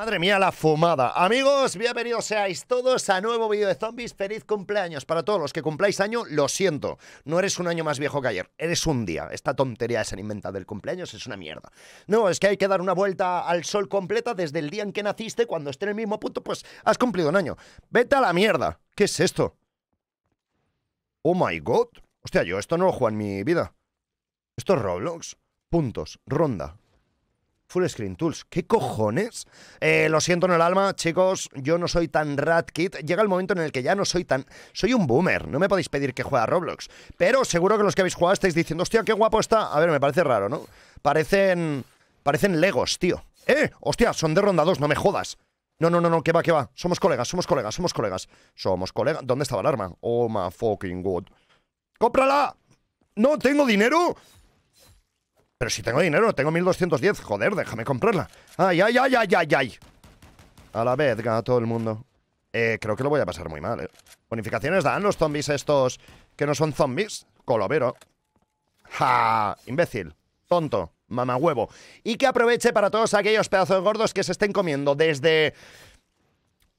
Madre mía, la fumada. Amigos, bienvenidos seáis todos a nuevo vídeo de zombies. Feliz cumpleaños para todos los que cumpláis año. Lo siento, no eres un año más viejo que ayer, eres un día. Esta tontería de ser inventado del cumpleaños es una mierda. No, es que hay que dar una vuelta al sol completa desde el día en que naciste. Cuando esté en el mismo punto, pues has cumplido un año. Vete a la mierda. ¿Qué es esto? Oh my god. Hostia, yo esto no lo en mi vida. Esto es Roblox. Puntos, ronda, Full Screen Tools. ¿Qué cojones? Eh, lo siento en el alma, chicos, yo no soy tan kid. Llega el momento en el que ya no soy tan... Soy un boomer, no me podéis pedir que juegue a Roblox. Pero seguro que los que habéis jugado estáis diciendo, hostia, qué guapo está. A ver, me parece raro, ¿no? Parecen... Parecen Legos, tío. ¡Eh! ¡Hostia! Son de ronda 2, no me jodas. No, no, no, no, que va, que va. Somos colegas, somos colegas, somos colegas. Somos colegas. ¿Dónde estaba el arma? Oh my fucking god. ¡Cómprala! ¡No tengo dinero! Pero si tengo dinero, tengo 1210. Joder, déjame comprarla. Ay, ay, ay, ay, ay, ay. A la vez, gana todo el mundo. Eh, creo que lo voy a pasar muy mal, eh. Bonificaciones dan los zombies estos que no son zombies. Colovero. Ja, imbécil. Tonto. huevo. Y que aproveche para todos aquellos pedazos gordos que se estén comiendo desde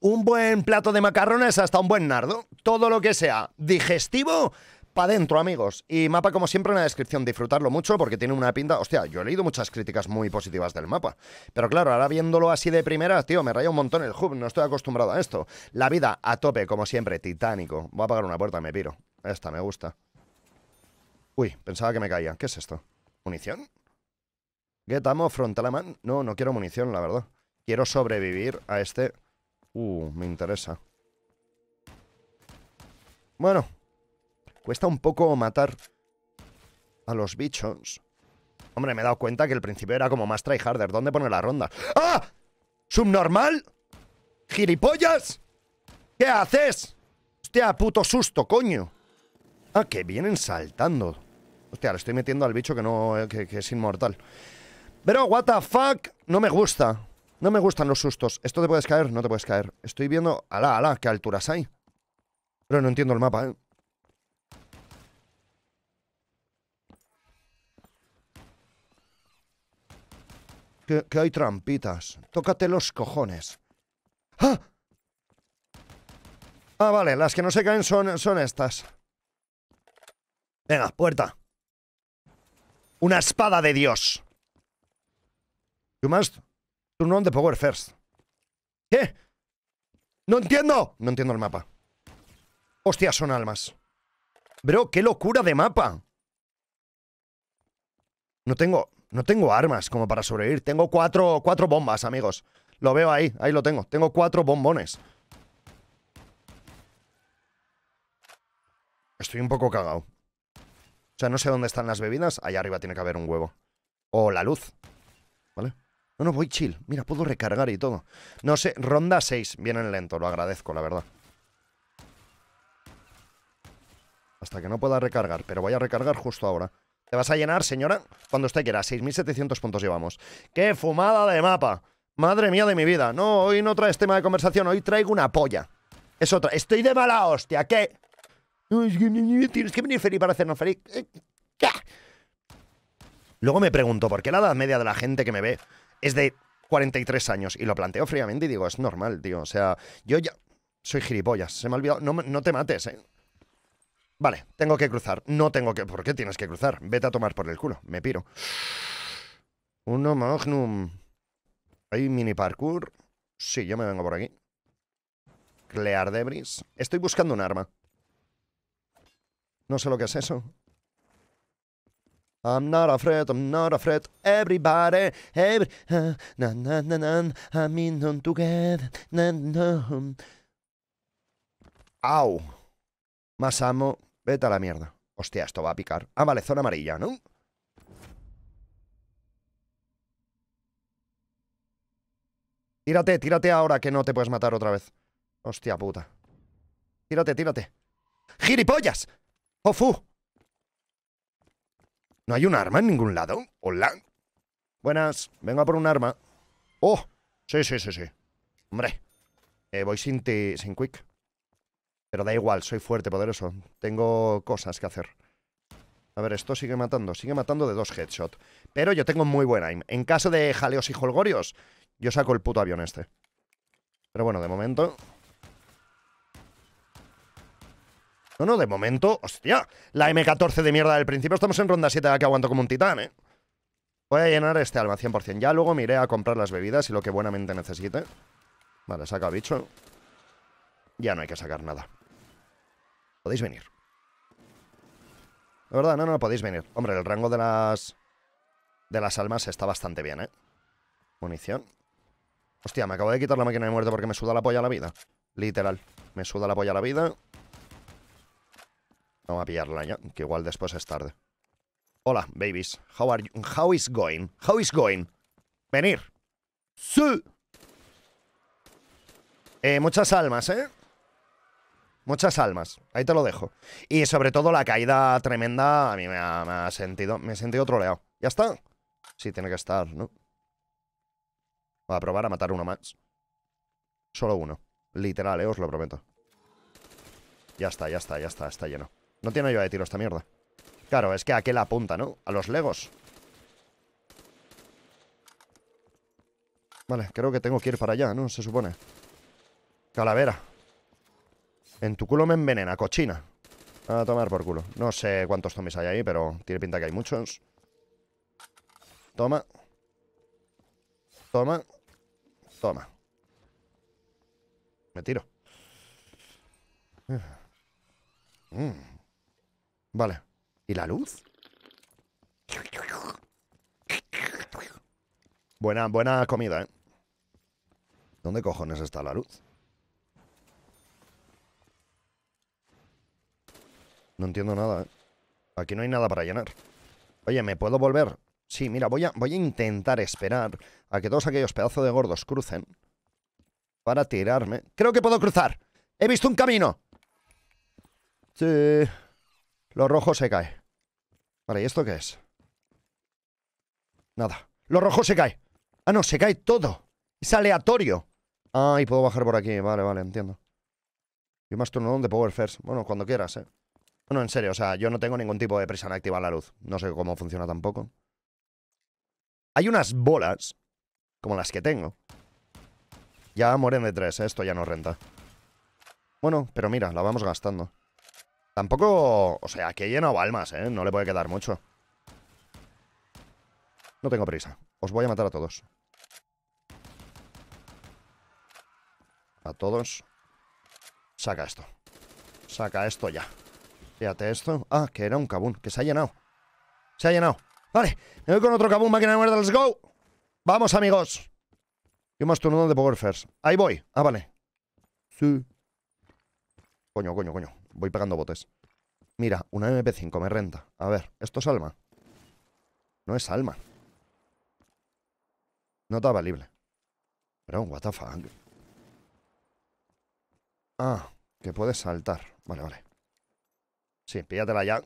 un buen plato de macarrones hasta un buen nardo. Todo lo que sea digestivo Pa' adentro, amigos. Y mapa, como siempre, en la descripción. Disfrutarlo mucho porque tiene una pinta. Hostia, yo he leído muchas críticas muy positivas del mapa. Pero claro, ahora viéndolo así de primera, tío, me raya un montón el hub. No estoy acostumbrado a esto. La vida a tope, como siempre, titánico. Voy a apagar una puerta, me piro. Esta me gusta. Uy, pensaba que me caía. ¿Qué es esto? ¿Munición? ¿Getamo, frontalaman. No, no quiero munición, la verdad. Quiero sobrevivir a este. Uh, me interesa. Bueno, Cuesta un poco matar a los bichos. Hombre, me he dado cuenta que el principio era como más tryharder. ¿Dónde pone la ronda? ¡Ah! ¿Subnormal? ¿Giripollas? ¿Qué haces? Hostia, puto susto, coño. Ah, que vienen saltando. Hostia, le estoy metiendo al bicho que no... Eh, que, que es inmortal. Pero, what the fuck, no me gusta. No me gustan los sustos. ¿Esto te puedes caer? No te puedes caer. Estoy viendo... Alá, ala! qué alturas hay. Pero no entiendo el mapa, ¿eh? Que, hay trampitas. Tócate los cojones. ¡Ah! Ah, vale, las que no se caen son, son estas. Venga, puerta. Una espada de Dios. You must turn on the power first. ¿Qué? ¡No entiendo! No entiendo el mapa. Hostia, son almas. Bro, qué locura de mapa. No tengo... No tengo armas como para sobrevivir. Tengo cuatro, bombas, amigos. Lo veo ahí, ahí lo tengo. Tengo cuatro bombones. Estoy un poco cagado. O sea, no sé dónde están las bebidas. Allá arriba tiene que haber un huevo. O la luz. ¿Vale? No, no, voy chill. Mira, puedo recargar y todo. No sé, ronda 6. Vienen lento, lo agradezco, la verdad. Hasta que no pueda recargar, pero voy a recargar justo ahora. Te vas a llenar, señora, cuando usted quiera. 6.700 puntos llevamos. ¡Qué fumada de mapa! Madre mía de mi vida. No, hoy no traes tema de conversación, hoy traigo una polla. Es otra. Estoy de mala hostia, ¿qué? Tienes que venir feliz para hacernos feliz. Eh, Luego me pregunto, ¿por qué la edad media de la gente que me ve es de 43 años? Y lo planteo fríamente y digo, es normal, tío. O sea, yo ya soy gilipollas. Se me ha olvidado. No, no te mates, ¿eh? Vale, tengo que cruzar. No tengo que... ¿Por qué tienes que cruzar? Vete a tomar por el culo. Me piro. Uno magnum. ¿Hay mini parkour? Sí, yo me vengo por aquí. Clear debris. Estoy buscando un arma. No sé lo que es eso. I'm not afraid, I'm not afraid. Everybody, every... Ah, na, na, na, na, I'm in on together. Na, na, um. Au. Más amo Vete a la mierda. Hostia, esto va a picar. Ah, vale, zona amarilla, ¿no? Tírate, tírate ahora que no te puedes matar otra vez. Hostia puta. Tírate, tírate. ¡Giripollas! ¡Ofu! ¿No hay un arma en ningún lado? Hola. Buenas, vengo a por un arma. ¡Oh! Sí, sí, sí, sí. Hombre. Eh, voy sin, ti, sin quick. Pero da igual, soy fuerte, poderoso. Tengo cosas que hacer. A ver, esto sigue matando. Sigue matando de dos headshot. Pero yo tengo muy buen aim. En caso de jaleos y holgorios, yo saco el puto avión este. Pero bueno, de momento... No, no, de momento... ¡Hostia! La M14 de mierda del principio. Estamos en ronda 7, que aguanto como un titán, ¿eh? Voy a llenar este alma 100%. Ya luego miré a comprar las bebidas y lo que buenamente necesite. Vale, saca bicho. Ya no hay que sacar nada. Podéis venir. La verdad, no, no, podéis venir. Hombre, el rango de las... De las almas está bastante bien, ¿eh? Munición. Hostia, me acabo de quitar la máquina de muerte porque me suda la polla la vida. Literal. Me suda la polla la vida. Vamos a pillarla ya, que igual después es tarde. Hola, babies. How are you? How is going? How is going? Venir. Sí. Eh, muchas almas, ¿eh? Muchas almas, ahí te lo dejo. Y sobre todo la caída tremenda a mí me ha, sentido, me he sentido troleado. ¿Ya está? Sí, tiene que estar, ¿no? Voy a probar a matar uno más. Solo uno. Literal, eh, os lo prometo. Ya está, ya está, ya está, está lleno. No tiene ayuda de tiro esta mierda. Claro, es que la apunta, ¿no? A los legos. Vale, creo que tengo que ir para allá, ¿no? Se supone. Calavera. En tu culo me envenena, cochina. A tomar por culo. No sé cuántos zombies hay ahí, pero tiene pinta que hay muchos. Toma. Toma. Toma. Me tiro. Mm. Vale. ¿Y la luz? Buena, buena comida, ¿eh? ¿Dónde cojones está la luz? No entiendo nada, ¿eh? Aquí no hay nada para llenar. Oye, ¿me puedo volver? Sí, mira, voy a, voy a intentar esperar a que todos aquellos pedazos de gordos crucen para tirarme. Creo que puedo cruzar. He visto un camino. Sí. Lo rojo se cae. Vale, ¿y esto qué es? Nada. Lo rojo se cae. Ah, no, se cae todo. Es aleatorio. Ah, y puedo bajar por aquí. Vale, vale, entiendo. yo más turno de Power First. Bueno, cuando quieras, eh. No, en serio, o sea, yo no tengo ningún tipo de prisa en activar la luz. No sé cómo funciona tampoco. Hay unas bolas, como las que tengo. Ya moren de tres, ¿eh? esto ya no renta. Bueno, pero mira, la vamos gastando. Tampoco... O sea, que he llenado almas, ¿eh? No le puede quedar mucho. No tengo prisa. Os voy a matar a todos. A todos. Saca esto. Saca esto ya. Fíjate esto. Ah, que era un cabún, que se ha llenado. Se ha llenado. Vale, me voy con otro cabún, máquina de muerte, let's go. Vamos, amigos. Y más turno de Power First. Ahí voy. Ah, vale. Sí. Coño, coño, coño. Voy pegando botes. Mira, una MP5 me renta. A ver, ¿esto es alma? No es alma. No está valible. Pero, what the fuck. Ah, que puede saltar. Vale, vale. Sí, píllatela ya.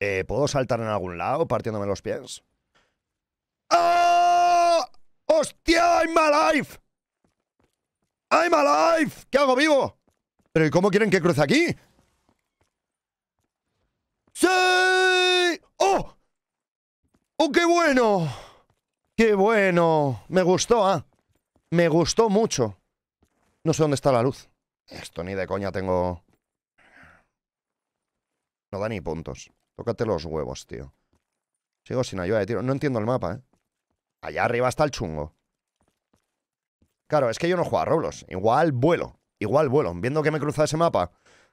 Eh, ¿Puedo saltar en algún lado partiéndome los pies? ¡Ah! ¡Hostia! ¡I'm alive! ¡I'm alive! ¿Qué hago vivo? ¿Pero cómo quieren que cruce aquí? ¡Sí! ¡Oh! ¡Oh, qué bueno! ¡Qué bueno! Me gustó, ¿ah? Me gustó mucho. No sé dónde está la luz. Esto ni de coña tengo... No da ni puntos. Tócate los huevos, tío. Sigo sin ayuda de tiro. No entiendo el mapa, ¿eh? Allá arriba está el chungo. Claro, es que yo no juego a Roblox. Igual vuelo. Igual vuelo. Viendo que me cruza ese mapa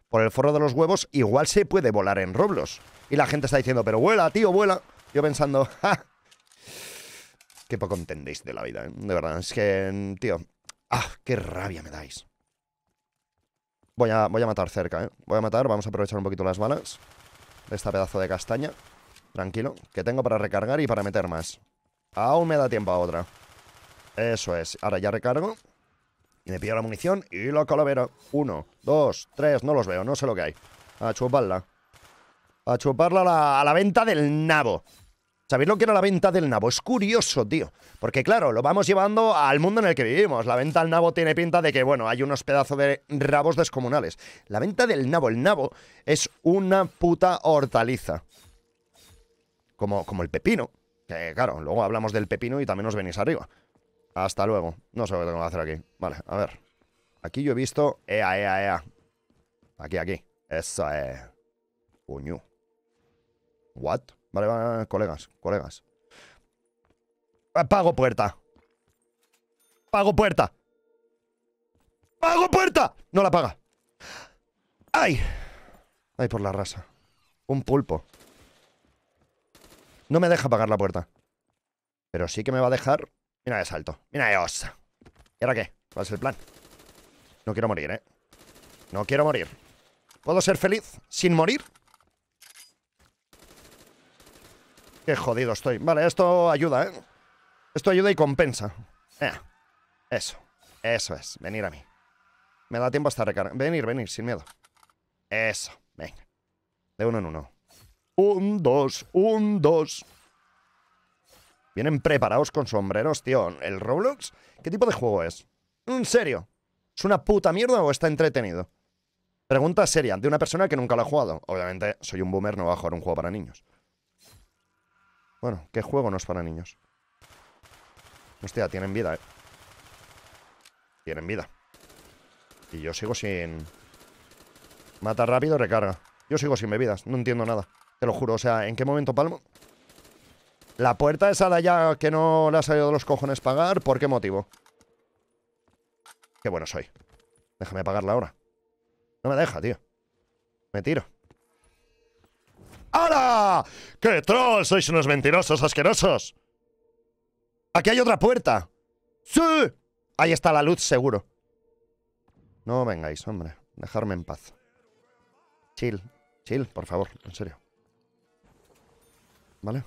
por el forro de los huevos, igual se puede volar en Roblox. Y la gente está diciendo, pero vuela, tío, vuela. Yo pensando, ja. Qué poco entendéis de la vida, ¿eh? De verdad, es que, tío... Ah, qué rabia me dais. Voy a, matar cerca, ¿eh? Voy a matar, vamos a aprovechar un poquito las balas De esta pedazo de castaña Tranquilo, que tengo para recargar y para meter más Aún me da tiempo a otra Eso es, ahora ya recargo Y me pido la munición y la calavera Uno, dos, tres, no los veo, no sé lo que hay A chuparla A chuparla a la venta del nabo ¿Sabéis lo que era la venta del nabo? Es curioso, tío. Porque claro, lo vamos llevando al mundo en el que vivimos. La venta del nabo tiene pinta de que, bueno, hay unos pedazos de rabos descomunales. La venta del nabo, el nabo es una puta hortaliza. Como, como el pepino. Que claro, luego hablamos del pepino y también os venís arriba. Hasta luego. No sé qué tengo que hacer aquí. Vale, a ver. Aquí yo he visto... Ea, ea, ea. Aquí, aquí. Eso es... Uñu. What? Vale, vale, vale, colegas, colegas. Ah, pago puerta. Pago puerta. ¡Pago puerta! No la paga. ¡Ay! Ay, por la raza Un pulpo. No me deja pagar la puerta. Pero sí que me va a dejar... Mira de salto. Mira de osa. ¿Y ahora qué? ¿Cuál es el plan? No quiero morir, ¿eh? No quiero morir. ¿Puedo ser feliz sin morir? Qué jodido estoy. Vale, esto ayuda, ¿eh? Esto ayuda y compensa. eso. Eso es. Venir a mí. Me da tiempo hasta recargar. Venir, venir, sin miedo. Eso. Venga. De uno en uno. Un, dos, un, dos. Vienen preparados con sombreros, tío. ¿El Roblox? ¿Qué tipo de juego es? ¿En serio? ¿Es una puta mierda o está entretenido? Pregunta seria de una persona que nunca lo ha jugado. Obviamente, soy un boomer, no voy a jugar un juego para niños. Bueno, ¿qué juego no es para niños? Hostia, tienen vida, eh. Tienen vida. Y yo sigo sin... Mata rápido, recarga. Yo sigo sin bebidas, no entiendo nada. Te lo juro, o sea, ¿en qué momento palmo? La puerta esa de allá que no le ha salido de los cojones pagar, ¿por qué motivo? Qué bueno soy. Déjame pagarla ahora. No me deja, tío. Me tiro. ¡Hala! ¡Qué troll! Sois unos mentirosos asquerosos. Aquí hay otra puerta. ¡Sí! Ahí está la luz, seguro. No vengáis, hombre. Dejarme en paz. Chill. Chill, por favor. En serio. ¿Vale?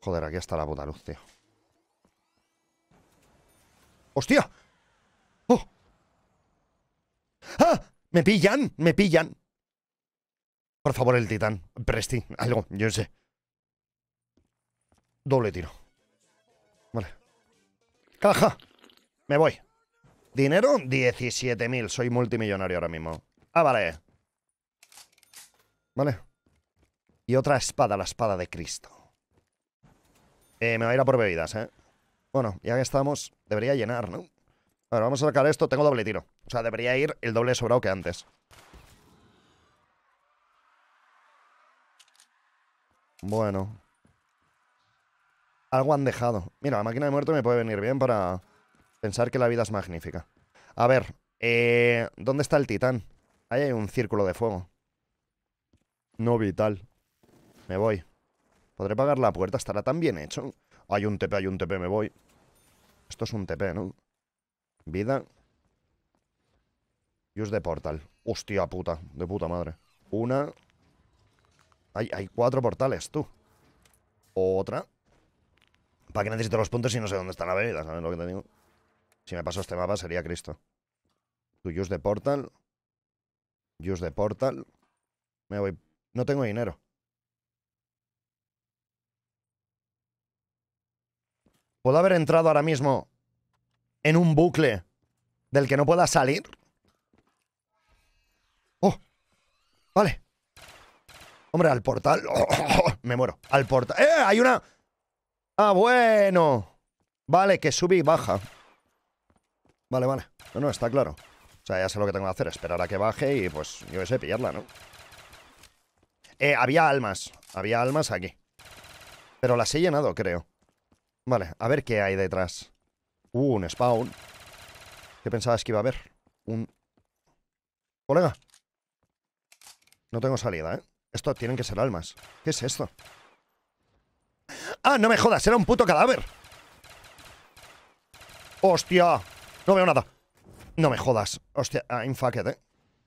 Joder, aquí está la puta luz, tío. ¡Hostia! ¡Oh! ¡Ah! ¡Me pillan! ¡Me pillan! Por favor, el titán. Presti, algo, yo sé. Doble tiro. Vale. Caja. Me voy. Dinero, 17.000. Soy multimillonario ahora mismo. Ah, vale. Vale. Y otra espada, la espada de Cristo. Eh, me va a ir a por bebidas, ¿eh? Bueno, ya que estamos, debería llenar, ¿no? A vamos a sacar esto. Tengo doble tiro. O sea, debería ir el doble sobrado que antes. Bueno. Algo han dejado. Mira, la máquina de muerte me puede venir bien para pensar que la vida es magnífica. A ver, eh, ¿dónde está el titán? Ahí hay un círculo de fuego. No vital. Me voy. ¿Podré pagar la puerta? ¿Estará tan bien hecho? Hay un TP, hay un TP, me voy. Esto es un TP, ¿no? Vida. Use de portal. Hostia puta, de puta madre. Una, hay, cuatro portales, tú. Otra. ¿Para qué necesito los puntos si no sé dónde están la avenida? ¿Sabes lo que digo? Si me paso este mapa sería Cristo. Tú use the portal. Use de portal. Me voy. No tengo dinero. Puedo haber entrado ahora mismo en un bucle del que no pueda salir. Oh, vale. Hombre, al portal. me muero. Al portal. ¡Eh! Hay una. Ah, bueno. Vale, que sube y baja. Vale, vale. No, no, está claro. O sea, ya sé lo que tengo que hacer. Esperar a que baje y pues, yo sé, pillarla, ¿no? Eh, había almas. Había almas aquí. Pero las he llenado, creo. Vale, a ver qué hay detrás. Uh, un spawn. ¿Qué pensabas que iba a haber? Un... Colega. No tengo salida, ¿eh? Esto tienen que ser almas. ¿Qué es esto? ¡Ah, no me jodas! ¡Era un puto cadáver! ¡Hostia! No veo nada. No me jodas. Hostia, ah, I'm eh.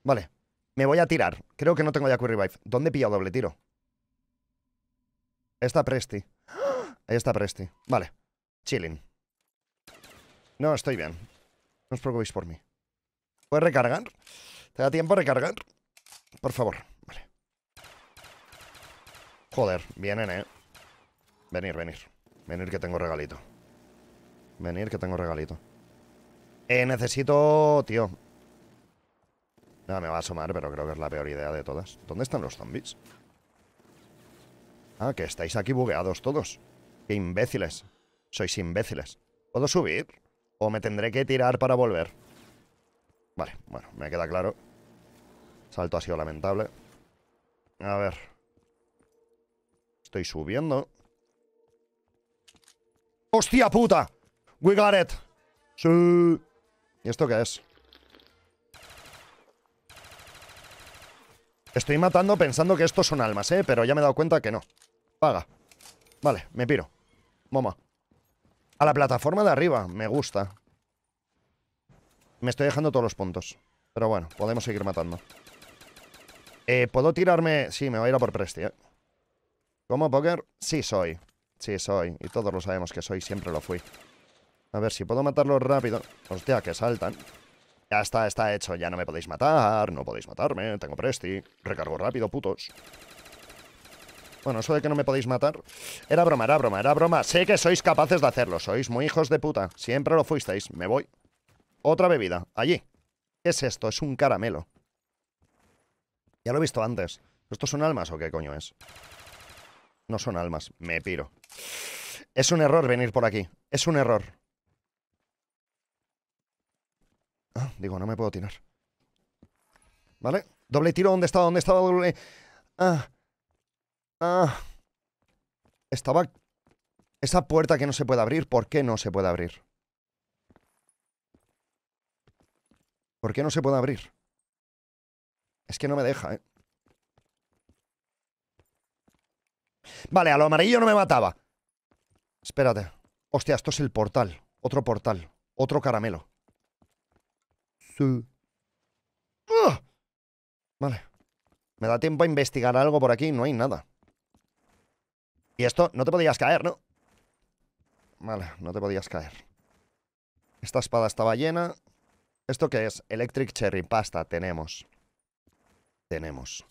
Vale. Me voy a tirar. Creo que no tengo ya que Revive. ¿Dónde he pillado doble tiro? Ahí está Presti. Ahí está Presti. Vale. Chilling. No, estoy bien. No os preocupéis por mí. ¿Puedes recargar? ¿Te da tiempo a recargar? Por favor. Joder, vienen, eh Venir, venir Venir que tengo regalito Venir que tengo regalito Eh, necesito... Tío No, me va a asomar, pero creo que es la peor idea de todas ¿Dónde están los zombies? Ah, que estáis aquí bugueados todos Qué imbéciles Sois imbéciles ¿Puedo subir? ¿O me tendré que tirar para volver? Vale, bueno, me queda claro Salto ha sido lamentable A ver Estoy subiendo. ¡Hostia puta! We got it. Sí. ¿Y esto qué es? Estoy matando pensando que estos son almas, ¿eh? Pero ya me he dado cuenta que no. Paga. Vale, me piro. Moma. A la plataforma de arriba. Me gusta. Me estoy dejando todos los puntos. Pero bueno, podemos seguir matando. Eh, ¿Puedo tirarme...? Sí, me voy a ir a por Presti, ¿eh? ¿Cómo, poker? Sí soy. Sí soy. Y todos lo sabemos que soy, siempre lo fui. A ver si puedo matarlo rápido. Hostia, que saltan. Ya está, está hecho. Ya no me podéis matar. No podéis matarme. Tengo presti. Recargo rápido, putos. Bueno, eso de que no me podéis matar. Era broma, era broma, era broma. Sé que sois capaces de hacerlo. Sois muy hijos de puta. Siempre lo fuisteis. Me voy. Otra bebida. Allí. ¿Qué es esto? Es un caramelo. Ya lo he visto antes. ¿Esto son almas o qué coño es? No son almas, me piro. Es un error venir por aquí, es un error. Ah, digo, no me puedo tirar. ¿Vale? Doble tiro, ¿dónde estaba? ¿Dónde estaba? Doble... Ah. Ah. Estaba... Esa puerta que no se puede abrir, ¿por qué no se puede abrir? ¿Por qué no se puede abrir? Es que no me deja, ¿eh? Vale, a lo amarillo no me mataba. Espérate. Hostia, esto es el portal. Otro portal. Otro caramelo. Vale. Me da tiempo a investigar algo por aquí. No hay nada. Y esto no te podías caer, ¿no? Vale, no te podías caer. Esta espada estaba llena. ¿Esto qué es? Electric Cherry Pasta. Tenemos. Tenemos.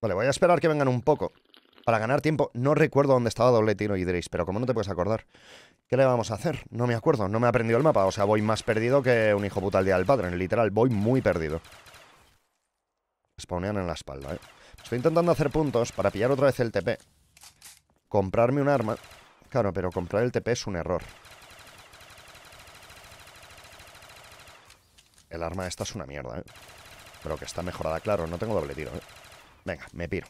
Vale, voy a esperar que vengan un poco para ganar tiempo. No recuerdo dónde estaba doble tiro y diréis pero como no te puedes acordar, ¿qué le vamos a hacer? No me acuerdo, no me he aprendido el mapa. O sea, voy más perdido que un hijo puta al día del padre. Literal, voy muy perdido. Spawnean en la espalda, ¿eh? Estoy intentando hacer puntos para pillar otra vez el TP. Comprarme un arma. Claro, pero comprar el TP es un error. El arma esta es una mierda, ¿eh? Pero que está mejorada, claro. No tengo doble tiro, ¿eh? Venga, me piro.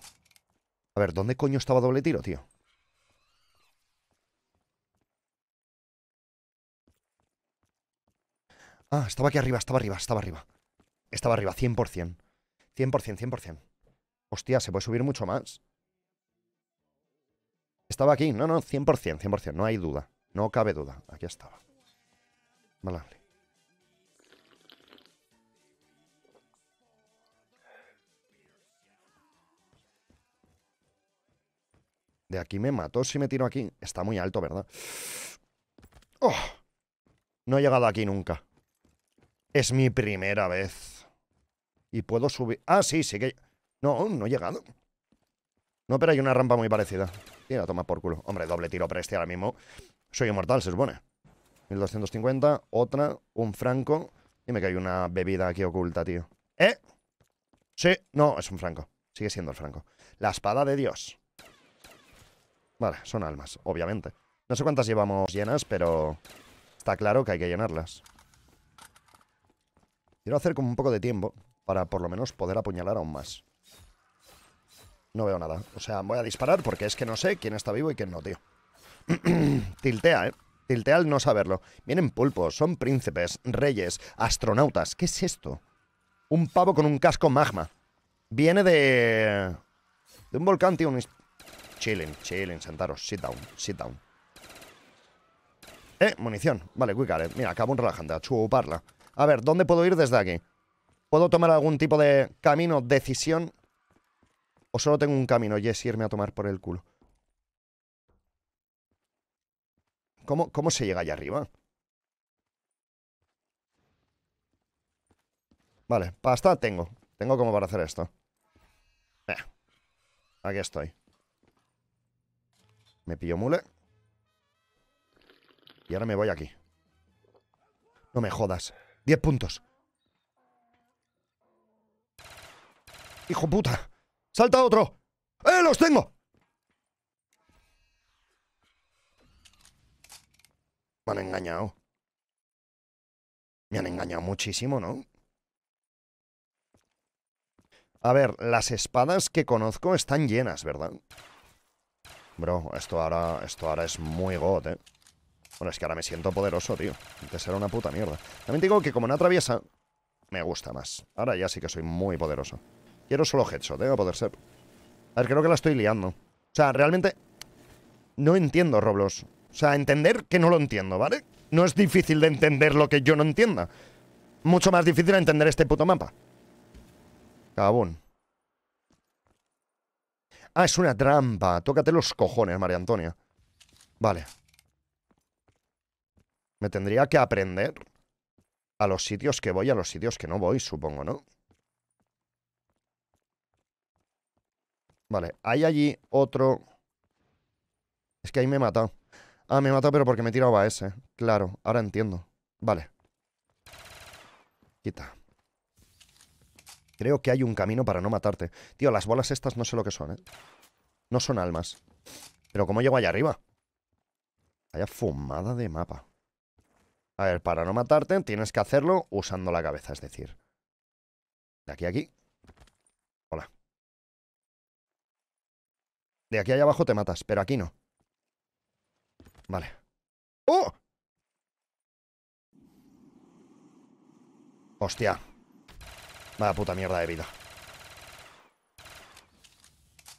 A ver, ¿dónde coño estaba doble tiro, tío? Ah, estaba aquí arriba, estaba arriba, estaba arriba. Estaba arriba, 100%. 100%, 100%. Hostia, se puede subir mucho más. Estaba aquí, no, no, 100%, 100%, no hay duda. No cabe duda, aquí estaba. Vale. aquí me mató si me tiro aquí. Está muy alto, ¿verdad? Oh, no he llegado aquí nunca. Es mi primera vez. Y puedo subir... Ah, sí, sí que... No, no he llegado. No, pero hay una rampa muy parecida. la toma por culo. Hombre, doble tiro preste ahora mismo. Soy inmortal, se supone. 1250, otra, un franco. Y que hay una bebida aquí oculta, tío. ¿Eh? Sí, no, es un franco. Sigue siendo el franco. La espada de Dios. Vale, son almas, obviamente. No sé cuántas llevamos llenas, pero está claro que hay que llenarlas. Quiero hacer como un poco de tiempo para por lo menos poder apuñalar aún más. No veo nada. O sea, voy a disparar porque es que no sé quién está vivo y quién no, tío. Tiltea, ¿eh? Tiltea al no saberlo. Vienen pulpos, son príncipes, reyes, astronautas. ¿Qué es esto? Un pavo con un casco magma. Viene de... De un volcán, tío, un, Chillen, chillen, sentaros. Sit down, sit down. Eh, munición. Vale, quick Mira, acabo un relajante. A chuparla. A ver, ¿dónde puedo ir desde aquí? ¿Puedo tomar algún tipo de camino, decisión? ¿O solo tengo un camino y es irme a tomar por el culo? ¿Cómo, cómo se llega allá arriba? Vale, pasta tengo. Tengo como para hacer esto. aquí estoy. Me pillo mule. Y ahora me voy aquí. No me jodas. 10 puntos. ¡Hijo puta! ¡Salta otro! ¡Eh, los tengo! Me han engañado. Me han engañado muchísimo, ¿no? A ver, las espadas que conozco están llenas, ¿verdad? Bro, esto ahora, esto ahora es muy gote. eh. Bueno, es que ahora me siento poderoso, tío. Antes era una puta mierda. También digo que como no atraviesa, me gusta más. Ahora ya sí que soy muy poderoso. Quiero solo headshot, tengo eh, poder ser. A ver, creo que la estoy liando. O sea, realmente no entiendo Roblos. O sea, entender que no lo entiendo, ¿vale? No es difícil de entender lo que yo no entienda. Mucho más difícil entender este puto mapa. Cabón. Ah, es una trampa. Tócate los cojones, María Antonia. Vale. Me tendría que aprender a los sitios que voy, a los sitios que no voy, supongo, ¿no? Vale, hay allí otro... Es que ahí me he matado. Ah, me he matado, pero porque me he tirado a ese. Claro, ahora entiendo. Vale. Quita. Creo que hay un camino para no matarte. Tío, las bolas estas no sé lo que son, ¿eh? No son almas. Pero ¿cómo llego allá arriba? Vaya fumada de mapa. A ver, para no matarte tienes que hacerlo usando la cabeza, es decir. De aquí a aquí. Hola. De aquí allá abajo te matas, pero aquí no. Vale. ¡Oh! Hostia. Vaya puta mierda de vida.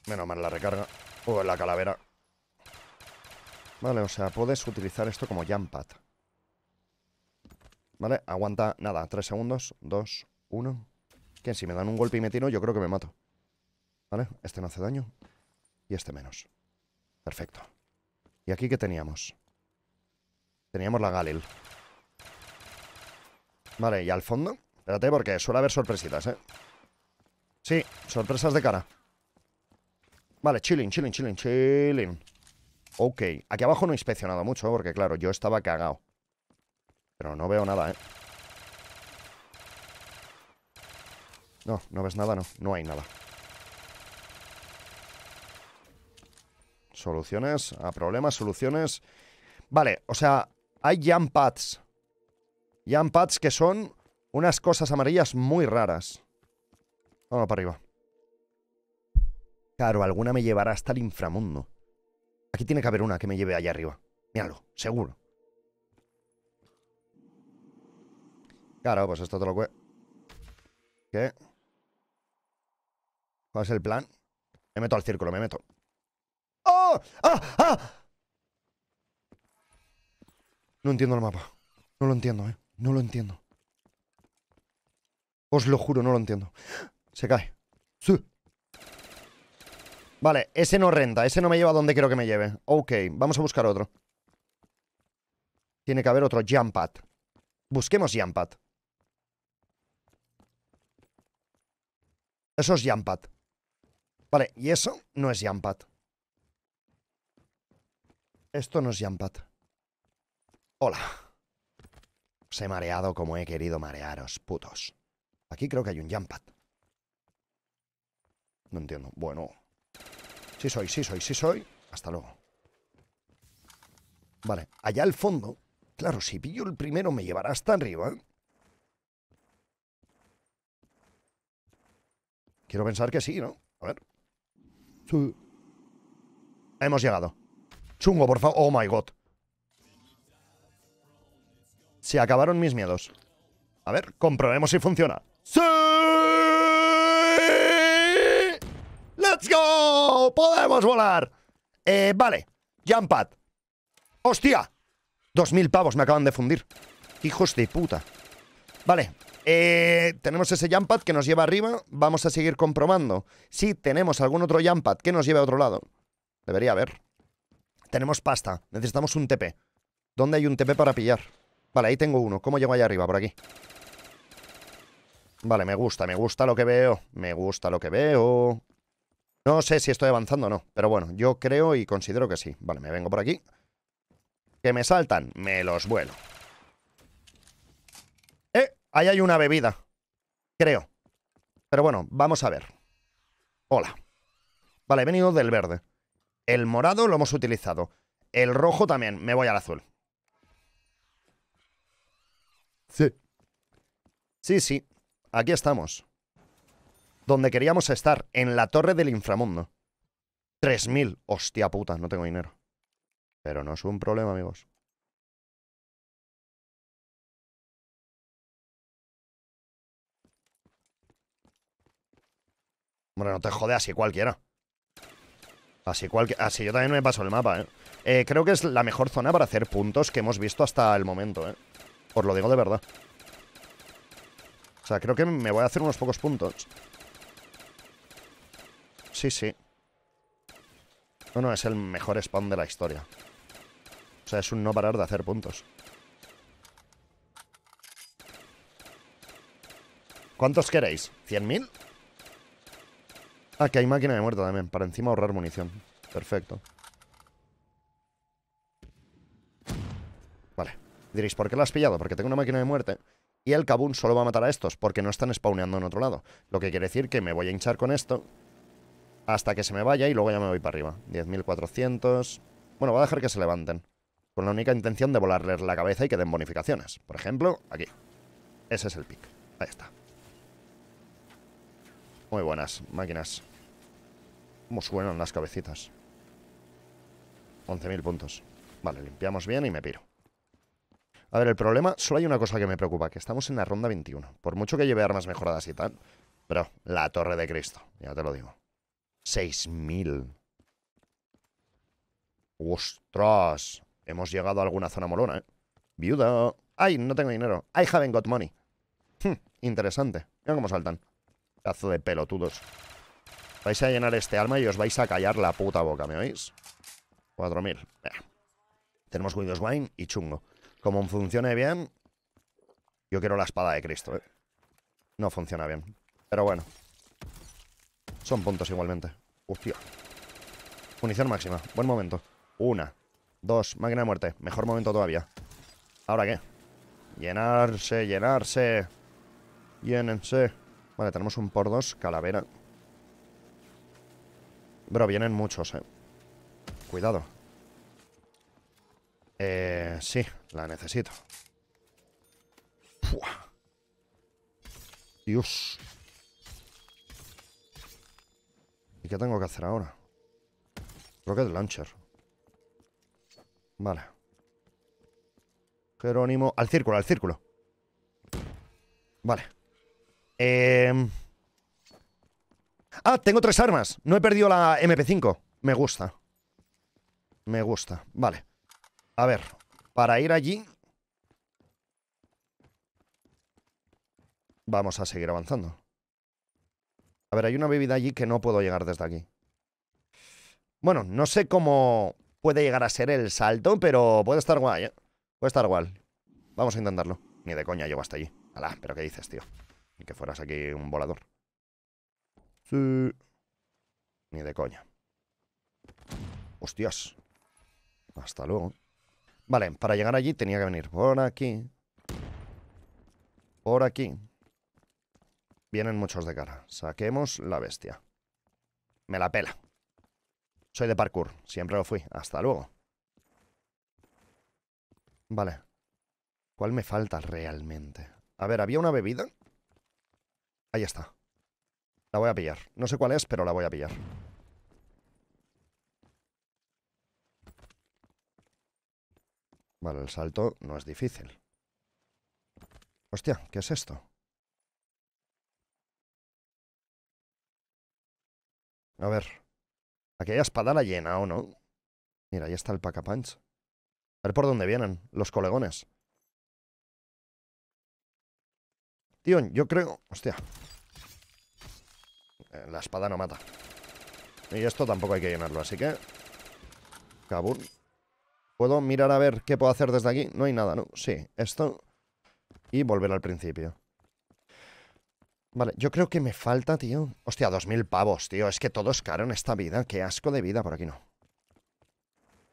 Menos mal la recarga. O la calavera. Vale, o sea, puedes utilizar esto como jump pad. Vale, aguanta, nada, tres segundos, dos, uno. Que si me dan un golpe y me tiro, yo creo que me mato. Vale, este no hace daño. Y este menos. Perfecto. ¿Y aquí qué teníamos? Teníamos la Galil. Vale, ¿y al fondo? Espérate porque suele haber sorpresitas, ¿eh? Sí, sorpresas de cara. Vale, chilling, chilling, chilling, chilling. Ok, aquí abajo no he inspeccionado mucho porque, claro, yo estaba cagado. Pero no veo nada, ¿eh? No, no ves nada, no. No hay nada. Soluciones a problemas, soluciones... Vale, o sea, hay jump pads. Jump pads que son unas cosas amarillas muy raras. Vamos para arriba. Claro, alguna me llevará hasta el inframundo. Aquí tiene que haber una que me lleve allá arriba. Míralo, seguro. Claro, pues esto te lo cue... ¿Qué? ¿Cuál es el plan? Me meto al círculo, me meto. ¡Oh! ¡Ah! ¡Ah! No entiendo el mapa. No lo entiendo, eh. No lo entiendo. Os lo juro, no lo entiendo. Se cae. Vale, ese no renta. Ese no me lleva a donde quiero que me lleve. Ok, vamos a buscar otro. Tiene que haber otro pad Busquemos pad Eso es pad Vale, y eso no es pad Esto no es pad Hola. Os he mareado como he querido marearos, putos. Aquí creo que hay un jump pad. No entiendo. Bueno. Sí soy, sí soy, sí soy. Hasta luego. Vale, allá al fondo. Claro, si pillo el primero me llevará hasta arriba. Quiero pensar que sí, ¿no? A ver. Hemos llegado. Chungo, por favor. Oh my god. Se acabaron mis miedos. A ver, comprobemos si funciona. ¡Sí! ¡Let's go! ¡Podemos volar! Eh, vale. Jump pad. ¡Hostia! Dos mil pavos me acaban de fundir. Hijos de puta. Vale. Eh, tenemos ese jump pad que nos lleva arriba. Vamos a seguir comprobando. Si tenemos algún otro jump pad que nos lleve a otro lado. Debería haber. Tenemos pasta. Necesitamos un TP. ¿Dónde hay un TP para pillar? Vale, ahí tengo uno. ¿Cómo llego allá arriba? Por aquí. Vale, me gusta, me gusta lo que veo. Me gusta lo que veo. No sé si estoy avanzando o no, pero bueno, yo creo y considero que sí. Vale, me vengo por aquí. Que me saltan, me los vuelo. Eh, ahí hay una bebida. Creo. Pero bueno, vamos a ver. Hola. Vale, he venido del verde. El morado lo hemos utilizado. El rojo también. Me voy al azul. Sí. Sí, sí aquí estamos. Donde queríamos estar, en la torre del inframundo. 3.000. Hostia puta, no tengo dinero. Pero no es un problema, amigos. Hombre, no te jode así cualquiera. Así cualquiera. Así yo también me paso el mapa, ¿eh? ¿eh? Creo que es la mejor zona para hacer puntos que hemos visto hasta el momento, ¿eh? Os lo digo de verdad. O sea, creo que me voy a hacer unos pocos puntos. Sí, sí. No, es el mejor spawn de la historia. O sea, es un no parar de hacer puntos. ¿Cuántos queréis? ¿100.000? Ah, que hay máquina de muerte también, para encima ahorrar munición. Perfecto. Vale. Diréis, ¿por qué la has pillado? Porque tengo una máquina de muerte y el Kabun solo va a matar a estos porque no están spawneando en otro lado. Lo que quiere decir que me voy a hinchar con esto hasta que se me vaya y luego ya me voy para arriba. 10.400... Bueno, voy a dejar que se levanten. Con la única intención de volarles la cabeza y que den bonificaciones. Por ejemplo, aquí. Ese es el pick. Ahí está. Muy buenas, máquinas. ¿Cómo suenan las cabecitas? 11.000 puntos. Vale, limpiamos bien y me piro. A ver, el problema, solo hay una cosa que me preocupa, que estamos en la ronda 21. Por mucho que lleve armas mejoradas y tal. Pero la torre de Cristo, ya te lo digo. 6.000. ¡Ostras! Hemos llegado a alguna zona molona, ¿eh? Viuda. ¡Ay, no tengo dinero! I haven't got money. Hm, interesante. Mira cómo saltan. Cazo de pelotudos. Vais a llenar este alma y os vais a callar la puta boca, ¿me oís? 4.000. Tenemos Windows Wine y chungo. Como funcione bien, yo quiero la espada de Cristo, ¿eh? No funciona bien. Pero bueno. Son puntos igualmente. Hostia. Munición máxima. Buen momento. Una. Dos. Máquina de muerte. Mejor momento todavía. ¿Ahora qué? Llenarse, llenarse. Llenense Vale, tenemos un por dos. Calavera. Bro, vienen muchos, eh. Cuidado. Eh, sí, la necesito. Dios. ¿Y qué tengo que hacer ahora? Rocket Launcher. Vale. Jerónimo. Al círculo, al círculo. Vale. Eh... Ah, tengo tres armas. No he perdido la MP5. Me gusta. Me gusta. Vale. A ver, para ir allí... Vamos a seguir avanzando. A ver, hay una bebida allí que no puedo llegar desde aquí. Bueno, no sé cómo puede llegar a ser el salto, pero puede estar guay, ¿eh? Puede estar guay. Vamos a intentarlo. Ni de coña llego hasta allí. Alá, pero ¿qué dices, tío? Ni que fueras aquí un volador. Sí. Ni de coña. Hostias. Hasta luego. Vale, para llegar allí tenía que venir por aquí. Por aquí. Vienen muchos de cara. Saquemos la bestia. Me la pela. Soy de parkour. Siempre lo fui. Hasta luego. Vale. ¿Cuál me falta realmente? A ver, ¿había una bebida? Ahí está. La voy a pillar. No sé cuál es, pero la voy a pillar. Vale, el salto no es difícil. Hostia, ¿qué es esto? A ver. Aquella espada la llena, ¿o no? Mira, ahí está el pack A ver por dónde vienen los colegones. Tío, yo creo... Hostia. Eh, la espada no mata. Y esto tampoco hay que llenarlo, así que... cabrón. Puedo mirar a ver qué puedo hacer desde aquí. No hay nada, ¿no? Sí, esto. Y volver al principio. Vale, yo creo que me falta, tío. Hostia, dos mil pavos, tío. Es que todo es caro en esta vida. Qué asco de vida. Por aquí no.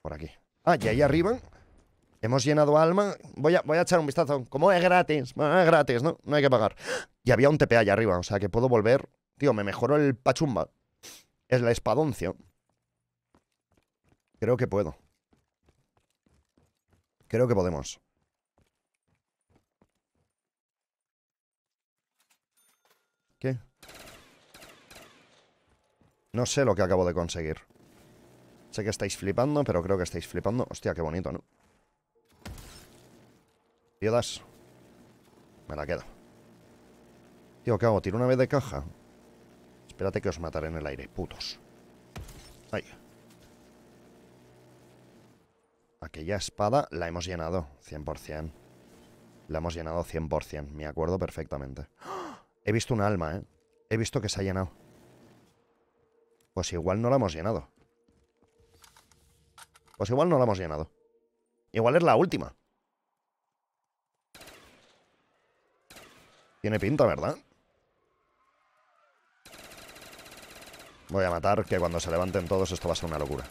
Por aquí. Ah, y ahí arriba hemos llenado alma. Voy a, voy a echar un vistazo. Como es gratis. Bueno, es gratis, ¿no? No hay que pagar. Y había un TP allá arriba. O sea, que puedo volver. Tío, me mejoró el pachumba. Es la espadoncio. Creo que puedo. Creo que podemos. ¿Qué? No sé lo que acabo de conseguir. Sé que estáis flipando, pero creo que estáis flipando. Hostia, qué bonito, ¿no? Diodas. Me la quedo. Tío, ¿qué hago? ¿Tiro una vez de caja? Espérate que os mataré en el aire, putos. aquella espada la hemos llenado 100%. La hemos llenado 100%, me acuerdo perfectamente. He visto un alma, ¿eh? He visto que se ha llenado. Pues igual no la hemos llenado. Pues igual no la hemos llenado. Igual es la última. Tiene pinta, ¿verdad? Voy a matar que cuando se levanten todos esto va a ser una locura.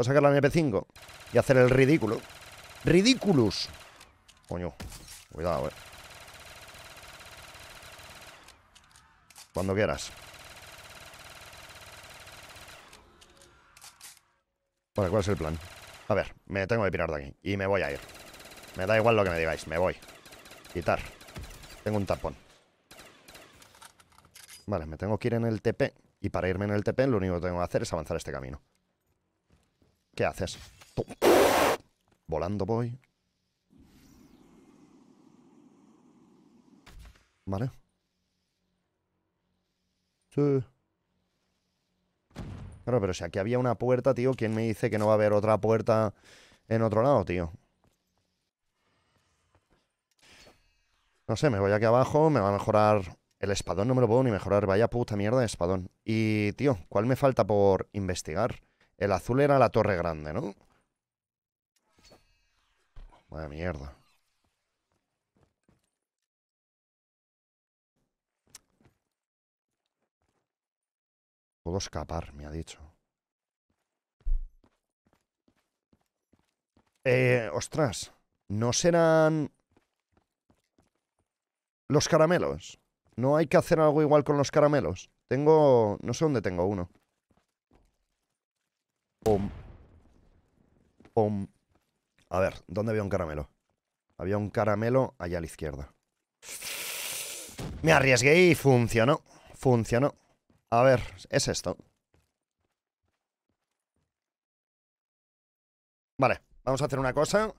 Voy a sacar la MP5 y hacer el ridículo. ¡Ridículos! Coño, cuidado, eh. Cuando quieras. Vale, ¿cuál es el plan? A ver, me tengo que pirar de aquí y me voy a ir. Me da igual lo que me digáis, me voy. Quitar. Tengo un tapón. Vale, me tengo que ir en el TP. Y para irme en el TP lo único que tengo que hacer es avanzar este camino. ¿Qué haces? Volando voy. Vale. Sí. Claro, pero si aquí había una puerta, tío, ¿quién me dice que no va a haber otra puerta en otro lado, tío? No sé, me voy aquí abajo, me va a mejorar el espadón, no me lo puedo ni mejorar, vaya puta mierda de espadón. Y, tío, ¿cuál me falta por investigar? El azul era la torre grande, ¿no? Madre mierda. Puedo escapar, me ha dicho. Eh, ostras, ¿no serán los caramelos? ¿No hay que hacer algo igual con los caramelos? Tengo... no sé dónde tengo uno. A ver, ¿dónde había un caramelo? Había un caramelo allá a la izquierda. Me arriesgué y funcionó. Funcionó. A ver, es esto. Vale, vamos a hacer una cosa.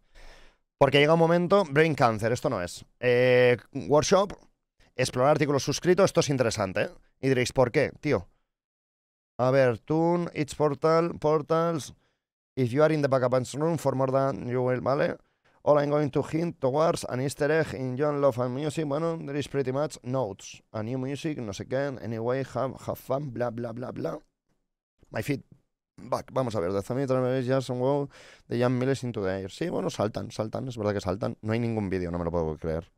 Porque llega un momento... Brain Cancer, esto no es. Eh, workshop. Explorar artículos suscritos, esto es interesante. ¿eh? Y diréis, ¿por qué, tío? A ver, tune, it's portal, portals. If you are in the Backup room for more than you will, ¿vale? All I'm going to hint towards an easter egg in John Love and Music. Bueno, there is pretty much notes. A new music, no sé qué. Anyway, have, have fun, bla, bla, bla, bla. My feet, back, Vamos a ver, de mí vez ya son de Jan Miles into the air. Sí, bueno, saltan, saltan, es verdad que saltan. No hay ningún vídeo, no me lo puedo creer.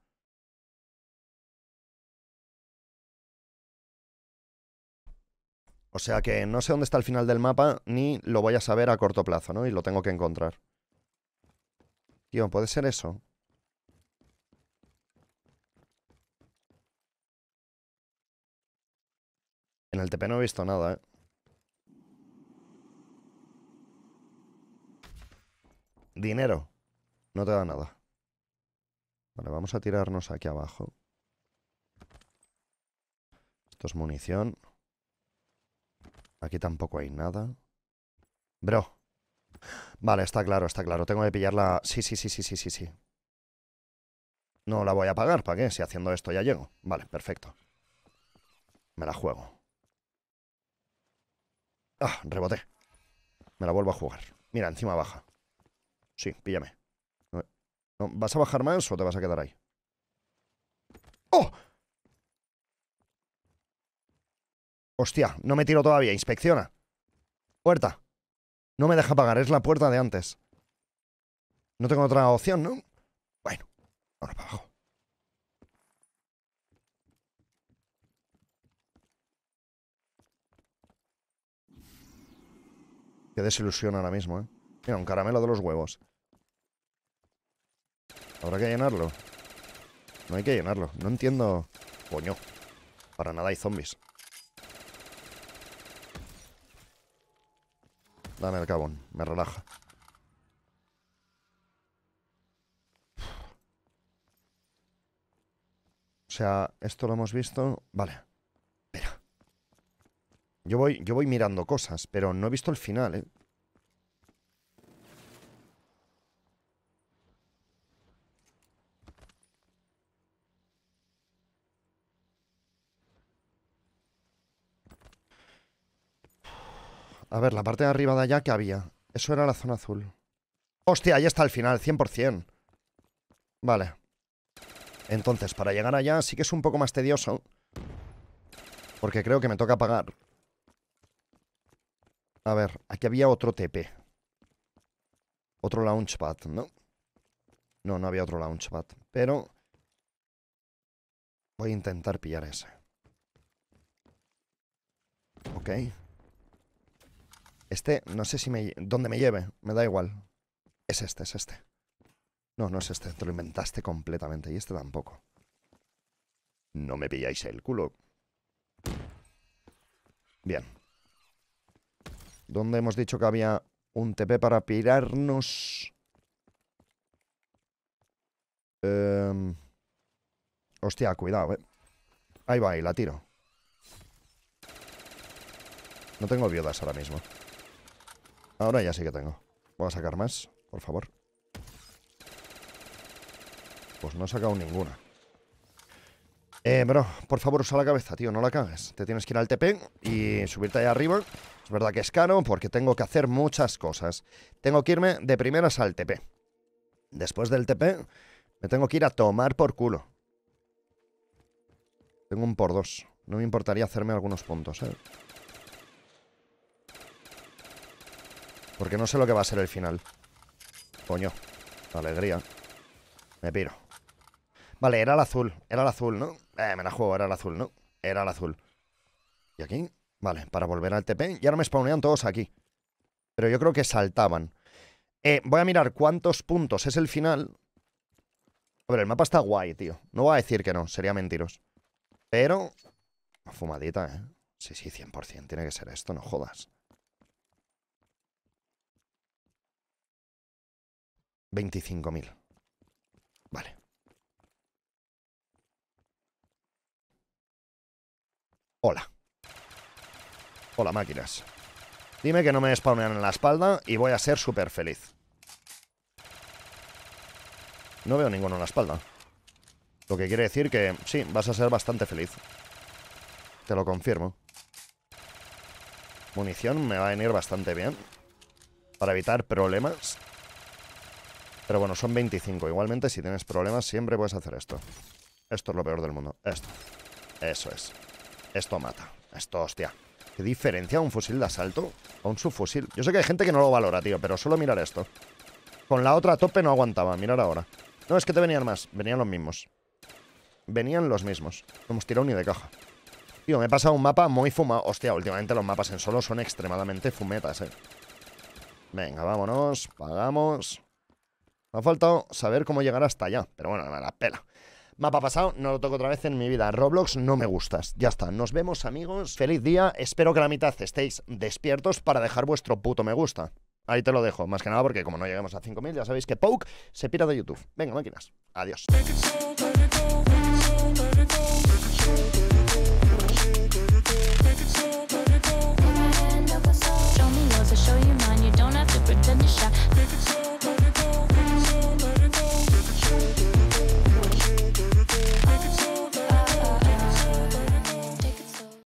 O sea que no sé dónde está el final del mapa, ni lo voy a saber a corto plazo, ¿no? Y lo tengo que encontrar. Tío, ¿puede ser eso? En el TP no he visto nada, ¿eh? Dinero. No te da nada. Vale, vamos a tirarnos aquí abajo. Esto es munición. Aquí tampoco hay nada. Bro. Vale, está claro, está claro. Tengo que pillarla... Sí, sí, sí, sí, sí, sí, sí. No la voy a pagar, ¿para qué? Si haciendo esto ya llego. Vale, perfecto. Me la juego. Ah, reboté. Me la vuelvo a jugar. Mira, encima baja. Sí, píllame. ¿Vas a bajar más o te vas a quedar ahí? ¡Oh! Hostia, no me tiro todavía. Inspecciona. Puerta. No me deja pagar, es la puerta de antes. No tengo otra opción, ¿no? Bueno, ahora para abajo. Qué desilusión ahora mismo, ¿eh? Mira, un caramelo de los huevos. Habrá que llenarlo. No hay que llenarlo. No entiendo... Coño. Para nada hay zombies. Dame el cabón, me relaja. O sea, esto lo hemos visto... Vale. Espera. Yo voy, yo voy mirando cosas, pero no he visto el final, ¿eh? A ver, la parte de arriba de allá, que había? Eso era la zona azul. Hostia, ahí está el final, 100%. Vale. Entonces, para llegar allá sí que es un poco más tedioso. Porque creo que me toca pagar. A ver, aquí había otro TP. Otro launchpad, ¿no? No, no había otro launchpad. Pero... Voy a intentar pillar ese. Ok. Este, no sé si me... ¿Dónde me lleve? Me da igual. Es este, es este. No, no es este. Te lo inventaste completamente. Y este tampoco. No me pilláis el culo. Bien. ¿Dónde hemos dicho que había un TP para pirarnos? Em, hostia, cuidado, eh. Ahí va, ahí la tiro. No tengo viudas ahora mismo. Ahora ya sí que tengo. Voy a sacar más, por favor. Pues no he sacado ninguna. Eh, bro, por favor, usa la cabeza, tío, no la cagas Te tienes que ir al TP y subirte ahí arriba. Es verdad que es caro porque tengo que hacer muchas cosas. Tengo que irme de primeras al TP. Después del TP, me tengo que ir a tomar por culo. Tengo un por dos. No me importaría hacerme algunos puntos, ¿eh? Porque no sé lo que va a ser el final. Coño. Alegría. Me piro. Vale, era el azul. Era el azul, ¿no? Eh, me la juego, era el azul, ¿no? Era el azul. ¿Y aquí? Vale, para volver al TP. Y ahora me spawnean todos aquí. Pero yo creo que saltaban. Eh, voy a mirar cuántos puntos es el final. A ver, el mapa está guay, tío. No voy a decir que no, sería mentiros. Pero... Fumadita, ¿eh? Sí, sí, 100%. Tiene que ser esto, no jodas. 25.000. Vale. Hola. Hola, máquinas. Dime que no me spawnean en la espalda y voy a ser súper feliz. No veo ninguno en la espalda. Lo que quiere decir que, sí, vas a ser bastante feliz. Te lo confirmo. Munición me va a venir bastante bien. Para evitar problemas. Pero bueno, son 25. Igualmente, si tienes problemas, siempre puedes hacer esto. Esto es lo peor del mundo. Esto. Eso es. Esto mata. Esto, hostia. ¿Qué diferencia un fusil de asalto a un subfusil? Yo sé que hay gente que no lo valora, tío, pero solo mirar esto. Con la otra a tope no aguantaba. Mirar ahora. No, es que te venían más. Venían los mismos. Venían los mismos. No hemos tirado ni de caja. Tío, me he pasado un mapa muy fumado. Hostia, últimamente los mapas en solo son extremadamente fumetas, eh. Venga, vámonos. Pagamos. Me ha faltado saber cómo llegar hasta allá, pero bueno, nada la pela. Mapa pasado, no lo toco otra vez en mi vida. Roblox, no me gustas. Ya está, nos vemos amigos, feliz día. Espero que la mitad estéis despiertos para dejar vuestro puto me gusta. Ahí te lo dejo, más que nada porque como no lleguemos a 5.000, ya sabéis que Poke se pira de YouTube. Venga, máquinas. Adiós.